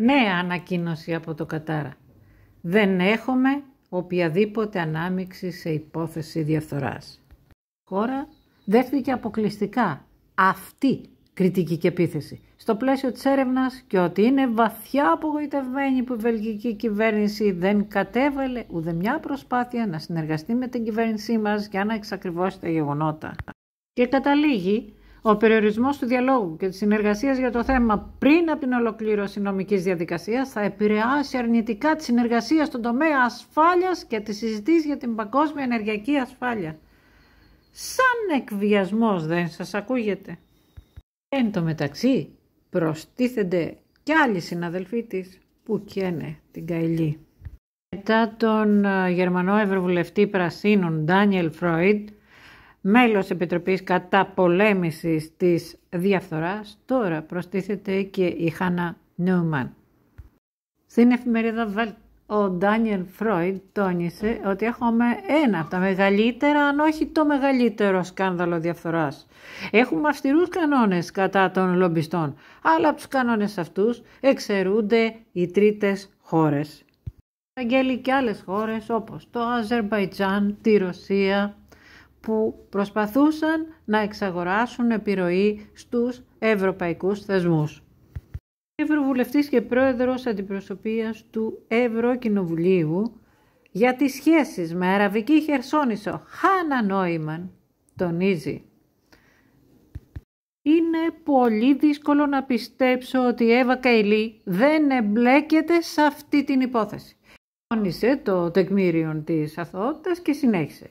νέα ανακοίνωση από το Κατάρα. Δεν έχουμε οποιαδήποτε ανάμειξη σε υπόθεση διαφθοράς. Η χώρα δέχτηκε αποκλειστικά αυτή κριτική και επίθεση στο πλαίσιο της έρευνας και ότι είναι βαθιά απογοητευμένη που η βελγική κυβέρνηση δεν κατέβαλε ούτε μια προσπάθεια να συνεργαστεί με την κυβέρνησή μας για να εξακριβώσει τα γεγονότα. Και καταλήγει ο περιορισμός του διαλόγου και της συνεργασίας για το θέμα πριν από την ολοκλήρωση νομικής διαδικασίας θα επηρεάσει αρνητικά τη συνεργασία στον τομέα ασφάλειας και τη συζητήση για την παγκόσμια ενεργειακή ασφάλεια. Σαν εκβιασμός δεν σας ακούγεται. Εν τω μεταξύ προστίθενται και άλλοι συναδελφοί της που καίνε την καηλή. Μετά τον ε, Γερμανό Ευρωβουλευτή Πρασίνων Ντάνιελ Φρόιντ, μέλος Επιτροπής Κατά Πολέμησης της Διαφθοράς, τώρα προστίθεται και η Χάνα Νούμαν. Στην εφημερίδα ο Ντάνιελ Φρόιντ τόνισε ότι έχουμε ένα από τα μεγαλύτερα, αν όχι το μεγαλύτερο σκάνδαλο διαφθοράς. Έχουμε αυστηρούς κανόνες κατά των λομπιστών, αλλά από τους κανόνες αυτούς εξαιρούνται οι τρίτες χώρες. Αγγέλει και άλλες χώρες όπως το Αζερβαϊτζάν, τη Ρωσία, που προσπαθούσαν να εξαγοράσουν επιρροή στους ευρωπαϊκούς θεσμούς. Ευρωβουλευτής και πρόεδρος αντιπροσωπείας του Ευρωκοινοβουλίου για τις σχέσεις με Αραβική Χερσόνησο, Χάνα Νόημαν, τονίζει. Είναι πολύ δύσκολο να πιστέψω ότι η Εύα Καϊλή δεν εμπλέκεται σε αυτή την υπόθεση. Τόνισε το τεκμήριον της αθότητας και συνέχισε.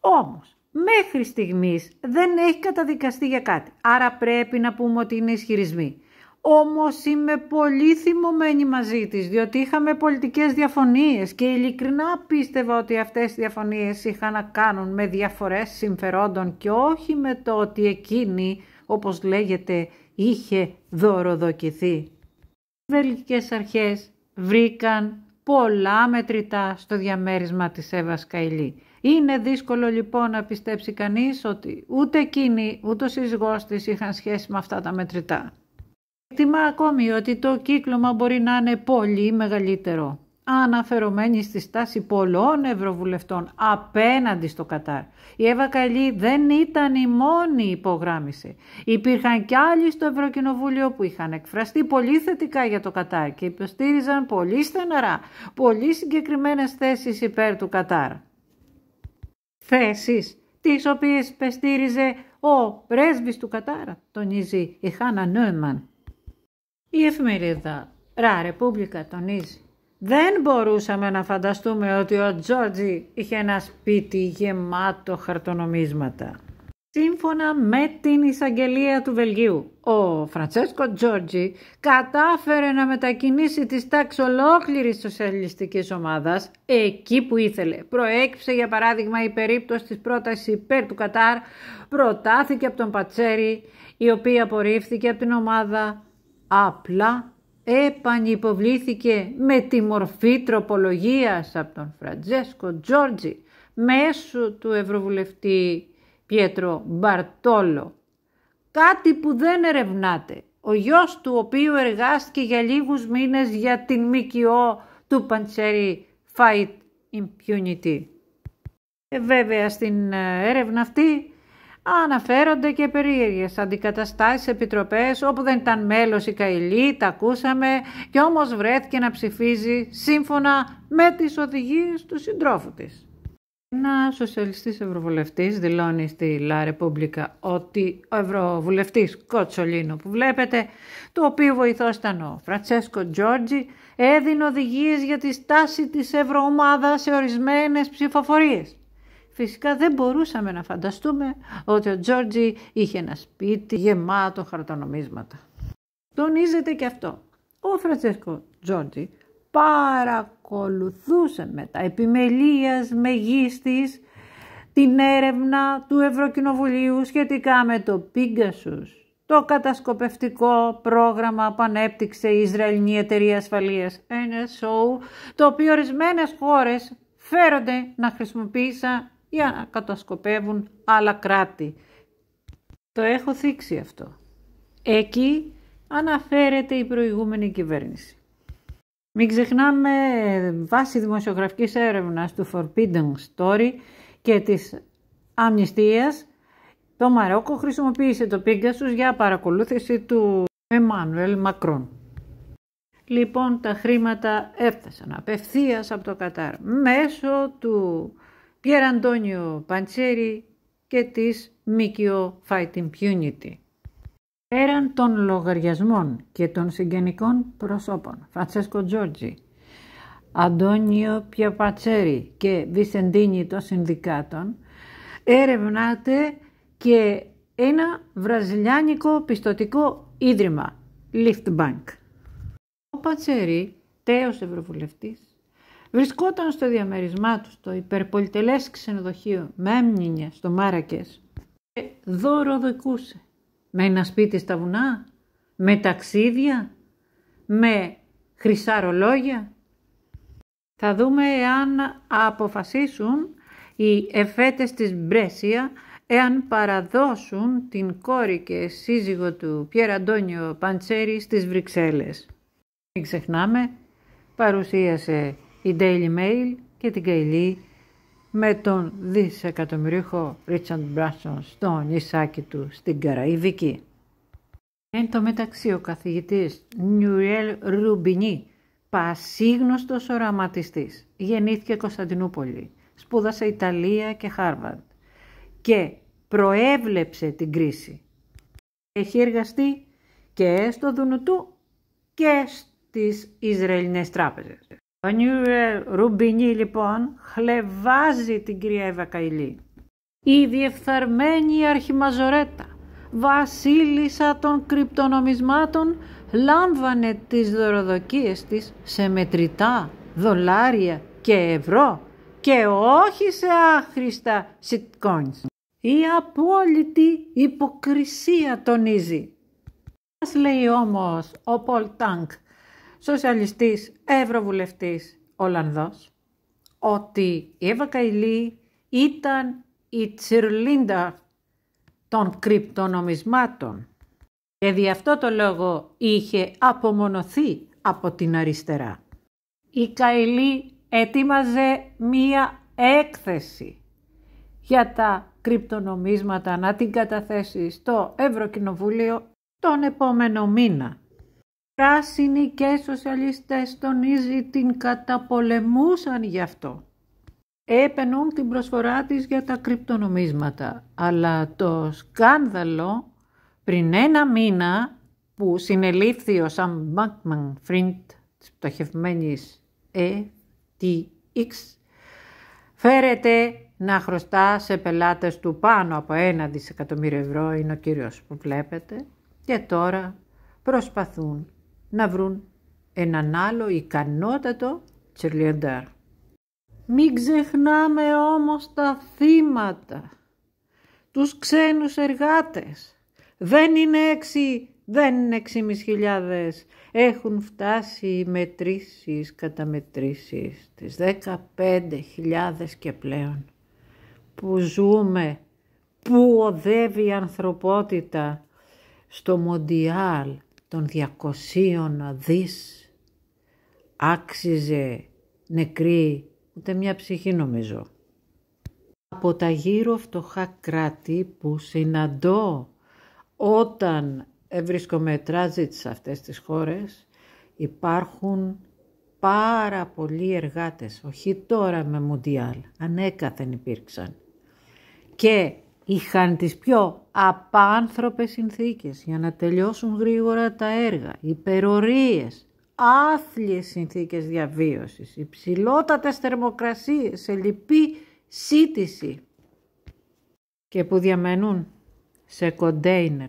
Όμως, μέχρι στιγμής δεν έχει καταδικαστεί για κάτι. Άρα πρέπει να πούμε ότι είναι ισχυρισμοί. Όμως είμαι πολύ θυμωμένη μαζί της, διότι είχαμε πολιτικές διαφωνίες και ειλικρινά πίστευα ότι αυτές οι διαφωνίες είχαν να κάνουν με διαφορές συμφερόντων και όχι με το ότι εκείνη, όπως λέγεται, είχε δωροδοκηθεί. Οι βελγικές αρχές βρήκαν πολλά μετρητά στο διαμέρισμα της Εύα Καηλή. Είναι δύσκολο λοιπόν να πιστέψει κανείς ότι ούτε εκείνη ούτε ο σύζυγός της είχαν σχέση με αυτά τα μετρητά. Εκτιμά ακόμη ότι το κύκλωμα μπορεί να είναι πολύ μεγαλύτερο, αναφερομένη στη στάση πολλών ευρωβουλευτών απέναντι στο Κατάρ. Η Εύα Καλή δεν ήταν η μόνη υπογράμμιση. Υπήρχαν κι άλλοι στο Ευρωκοινοβούλιο που είχαν εκφραστεί πολύ θετικά για το Κατάρ και υποστήριζαν πολύ στεναρά, πολύ συγκεκριμένες θέσεις υπέρ του Κατάρ θέσεις τις οποίες πεστήριζε ο πρέσβης του Κατάρα, τονίζει η Χάνα Νόεμαν. Η εφημερίδα Ρα Ρεπούμπλικα τονίζει. Δεν μπορούσαμε να φανταστούμε ότι ο Τζόρτζι είχε ένα σπίτι γεμάτο χαρτονομίσματα. Σύμφωνα με την εισαγγελία του Βελγίου, ο Φραντσέσκο Τζόρτζι κατάφερε να μετακινήσει τη στάξη ολόκληρης της σοσιαλιστικής ομάδας εκεί που ήθελε. Προέκυψε για παράδειγμα η περίπτωση της πρότασης υπέρ του Κατάρ, προτάθηκε από τον Πατσέρι, η οποία απορρίφθηκε από την ομάδα. Απλά επανυποβλήθηκε με τη μορφή τροπολογίας από τον Φραντσέσκο Τζόρτζι μέσω του Ευρωβουλευτή Πιέτρο Μπαρτόλο. Κάτι που δεν ερευνάτε. Ο γιος του οποίου εργάστηκε για λίγους μήνες για την ΜΚΟ του Παντσέρι Fight Impunity. Ε, βέβαια στην ε, έρευνα αυτή αναφέρονται και περίεργες αντικαταστάσεις επιτροπές όπου δεν ήταν μέλος η Καηλή, τα ακούσαμε και όμως βρέθηκε να ψηφίζει σύμφωνα με τις οδηγίες του συντρόφου της. Ένα σοσιαλιστής ευρωβουλευτής δηλώνει στη Λα Ρεπούμπλικα ότι ο Ευρωβουλευτής Κοτσολίνο που βλέπετε, το οποίο βοηθός ήταν ο Φραντσέσκο Τζόρτζι, έδινε οδηγίες για τη στάση της ευρωομάδας σε ορισμένες ψηφοφορίες. Φυσικά δεν μπορούσαμε να φανταστούμε ότι ο Τζόρτζι είχε ένα σπίτι γεμάτο χαρτονομίσματα. Τονίζεται και αυτό. Ο Φραντσέσκο Τζόρτζι παρακολουθούσε με τα επιμελίας μεγίστης την έρευνα του Ευρωκοινοβουλίου σχετικά με το Πίγκασους. Το κατασκοπευτικό πρόγραμμα που ανέπτυξε η Ισραηλινή Εταιρεία Ασφαλείας NSO, το οποίο ορισμένες χώρες φέρονται να χρησιμοποιήσουν ή να κατασκοπεύουν άλλα κράτη. Το έχω θείξει αυτό. Εκεί αναφέρεται για να κατασκοπεύουν άλλα κράτη. Το έχω θίξει αυτό. Εκεί αναφέρεται η προηγούμενη κυβέρνηση. Μην ξεχνάμε βάση δημοσιογραφικής έρευνας του Forbidden Story και της αμνηστίας το Μαρόκο χρησιμοποίησε το Pegasus για παρακολούθηση του Εμμάνουελ Μακρόν. Λοιπόν, τα χρήματα έφτασαν απευθείας από το Κατάρ μέσω του Πιερ Αντώνιο Παντσέρη και της Μίκιο Fighting Impunity πέραν των λογαριασμών και των συγγενικών προσώπων. Φραντσέσκο Τζόρτζι, Αντώνιο Πιαπατσέρη και Βισεντίνη των Συνδικάτων, έρευνάται και ένα βραζιλιάνικο πιστοτικό ίδρυμα, Lift Bank. Ο Πατσέρη, τέος ευρωβουλευτής, βρισκόταν στο διαμερισμά του στο υπερπολιτελές ξενοδοχείο Μέμνινια στο Μάρακες και δωροδοκούσε με ένα σπίτι στα βουνά, με ταξίδια, με χρυσά ρολόγια. Θα δούμε εάν αποφασίσουν οι εφέτες της Μπρέσια εάν παραδώσουν την κόρη και σύζυγο του Πιέρα Αντώνιο Παντσέρη στις Βρυξέλλες. Μην ξεχνάμε, παρουσίασε η Daily Mail και την Καηλή με τον δισεκατομμυρίχο Ρίτσαντ Μπράσον στο νησάκι του στην Καραϊβική. Εν τω μεταξύ ο καθηγητής Νιουριέλ Ρουμπινί, πασίγνωστος οραματιστής, γεννήθηκε Κωνσταντινούπολη, σπούδασε Ιταλία και Χάρβαρντ και προέβλεψε την κρίση. Έχει εργαστεί και στο Δουνουτού και στις Ισραηλινές τράπεζες. Ο Νιου Ρουμπινί λοιπόν χλεβάζει την κυρία Εύα Η διεφθαρμένη αρχιμαζορέτα, βασίλισσα των κρυπτονομισμάτων, λάμβανε τις δωροδοκίες της σε μετρητά, δολάρια και ευρώ και όχι σε άχρηστα sitcoins. Η απόλυτη υποκρισία τονίζει. Μας λέει όμως ο Πολ Τάνκ σοσιαλιστής, ευρωβουλευτής Ολλανδός, ότι η Εύα Καϊλή ήταν η τσιρλίντα των κρυπτονομισμάτων και δι' αυτό το λόγο είχε απομονωθεί από την αριστερά. Η Καϊλή ετοίμαζε μία έκθεση για τα κρυπτονομίσματα να την καταθέσει στο Ευρωκοινοβούλιο τον επόμενο μήνα πράσινοι και σοσιαλιστές τονίζει την καταπολεμούσαν γι' αυτό. Έπαινουν την προσφορά της για τα κρυπτονομίσματα, αλλά το σκάνδαλο πριν ένα μήνα που συνελήφθη ο Σαμ Μπάνκμαν Φρίντ της πτωχευμένης ETX ε φέρεται να χρωστά σε πελάτες του πάνω από ένα δισεκατομμύριο ευρώ είναι ο κύριος που βλέπετε και τώρα προσπαθούν να βρουν έναν άλλο ικανότατο τσιρλιαντάρ. Μην ξεχνάμε όμως τα θύματα, τους ξένους εργάτες. Δεν είναι έξι, δεν είναι εξίμις χιλιάδες. Έχουν φτάσει οι μετρήσεις κατά μετρήσεις τις χιλιάδες και πλέον. Που ζούμε, που οδεύει η ανθρωπότητα στο Μοντιάλ, των 200 δις άξιζε νεκρή ούτε μια ψυχή νομίζω. Από τα γύρω φτωχά κράτη που συναντώ όταν βρίσκομαι τράζιτ σε αυτές τις χώρες υπάρχουν πάρα πολλοί εργάτες, όχι τώρα με Μουντιάλ, ανέκαθεν υπήρξαν. Και είχαν τις πιο απάνθρωπες συνθήκες για να τελειώσουν γρήγορα τα έργα, υπερορίες, άθλιες συνθήκες διαβίωσης, υψηλότατες θερμοκρασίες, σε λυπή σύτηση και που διαμένουν σε κοντέινερ.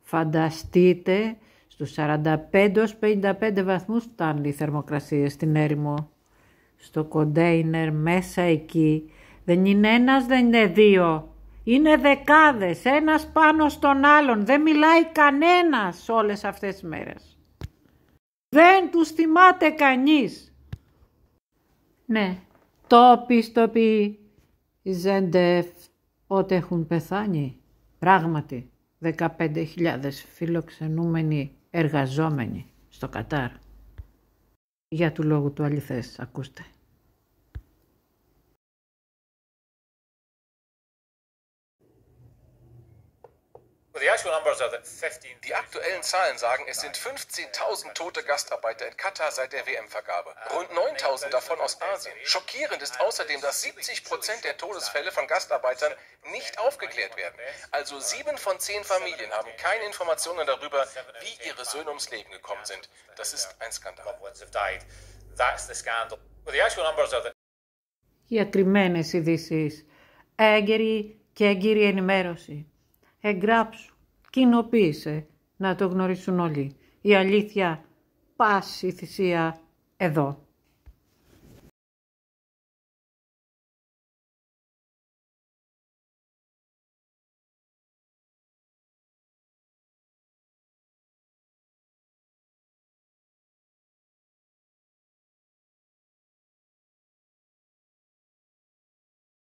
Φανταστείτε στους 45-55 βαθμούς φτάνουν οι θερμοκρασίες στην έρημο. Στο κοντέινερ μέσα εκεί δεν είναι ένας, δεν είναι δύο είναι δεκάδες, ένας πάνω στον άλλον. Δεν μιλάει κανένας όλες αυτές τις μέρες. Δεν τους θυμάται κανείς. Ναι, το Ζεντέφ ότι έχουν πεθάνει. Πράγματι, 15.000 φιλοξενούμενοι εργαζόμενοι στο Κατάρ. Για του λόγου του αληθές, ακούστε. Die aktuellen Zahlen sagen, es sind 15.000 tote Gastarbeiter in Katar seit der WM-Vergabe. Ah, Rund 9.000 davon aus Asien. Schockierend ist ah, außerdem, dass 70 Prozent der Todesfälle von Gastarbeitern nicht aufgeklärt werden. Also sieben von zehn Familien haben keine Informationen darüber, wie ihre Söhne ums Leben gekommen sind. Das ist ein Skandal. Οι ακριβμένες ειδήσεις, έγκαιρη και έγκυρη ενημέρωση. εγγράψου, κοινοποίησε, να το γνωρίσουν όλοι. Η αλήθεια, πάση θυσία, εδώ.